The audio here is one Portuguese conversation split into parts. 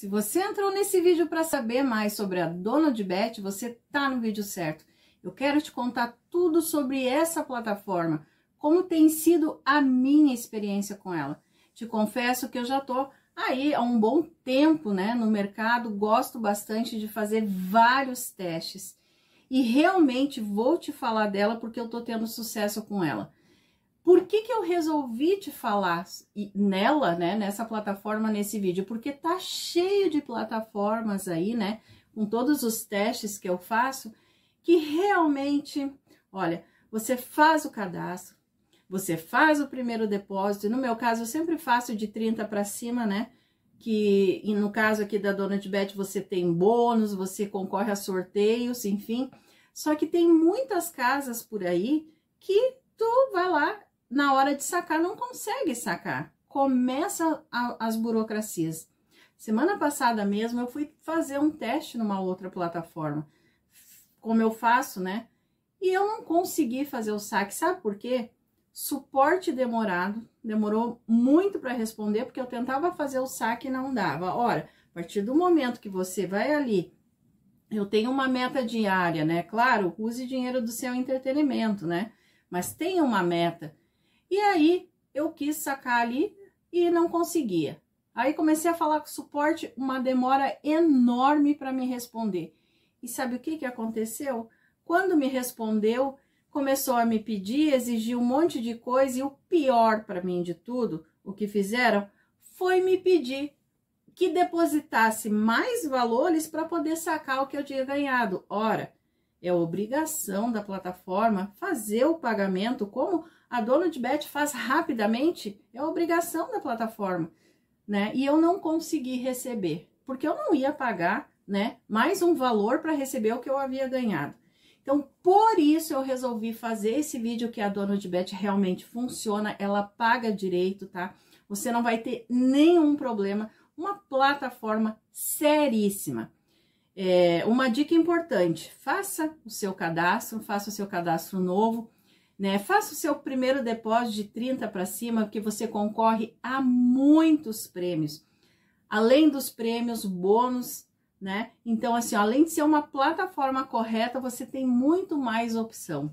Se você entrou nesse vídeo para saber mais sobre a dona de bet, você tá no vídeo certo. Eu quero te contar tudo sobre essa plataforma, como tem sido a minha experiência com ela. Te confesso que eu já tô aí há um bom tempo, né, no mercado, gosto bastante de fazer vários testes. E realmente vou te falar dela porque eu tô tendo sucesso com ela. Por que, que eu resolvi te falar nela, né, nessa plataforma, nesse vídeo? Porque tá cheio de plataformas aí, né, com todos os testes que eu faço, que realmente, olha, você faz o cadastro, você faz o primeiro depósito, no meu caso eu sempre faço de 30 para cima, né? Que no caso aqui da Dona de você tem bônus, você concorre a sorteios, enfim. Só que tem muitas casas por aí que tu vai lá na hora de sacar não consegue sacar. Começa a, as burocracias. Semana passada mesmo eu fui fazer um teste numa outra plataforma, como eu faço, né? E eu não consegui fazer o saque, sabe por quê? Suporte demorado, demorou muito para responder, porque eu tentava fazer o saque e não dava. Ora, a partir do momento que você vai ali, eu tenho uma meta diária, né? Claro, use dinheiro do seu entretenimento, né? Mas tenha uma meta e aí eu quis sacar ali e não conseguia. Aí comecei a falar com o suporte, uma demora enorme para me responder. E sabe o que, que aconteceu? Quando me respondeu, começou a me pedir, exigir um monte de coisa e o pior para mim de tudo, o que fizeram foi me pedir que depositasse mais valores para poder sacar o que eu tinha ganhado. Ora, é obrigação da plataforma fazer o pagamento, como a dona de bet faz rapidamente, é obrigação da plataforma, né? E eu não consegui receber, porque eu não ia pagar, né, mais um valor para receber o que eu havia ganhado. Então, por isso eu resolvi fazer esse vídeo que a dona de bet realmente funciona, ela paga direito, tá? Você não vai ter nenhum problema, uma plataforma seríssima. É, uma dica importante: faça o seu cadastro, faça o seu cadastro novo, né? Faça o seu primeiro depósito de 30 para cima, que você concorre a muitos prêmios. Além dos prêmios, bônus, né? Então, assim, além de ser uma plataforma correta, você tem muito mais opção.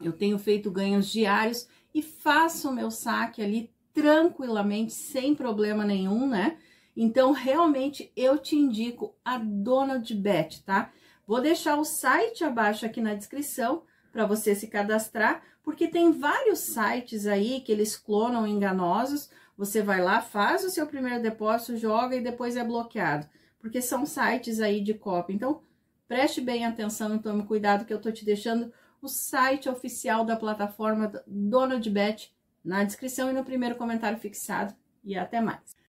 Eu tenho feito ganhos diários e faço o meu saque ali tranquilamente, sem problema nenhum, né? Então, realmente, eu te indico a Donald Bet, tá? Vou deixar o site abaixo aqui na descrição para você se cadastrar, porque tem vários sites aí que eles clonam enganosos. Você vai lá, faz o seu primeiro depósito, joga e depois é bloqueado, porque são sites aí de cópia. Então, preste bem atenção e tome cuidado que eu tô te deixando o site oficial da plataforma Donald Bet na descrição e no primeiro comentário fixado. E até mais!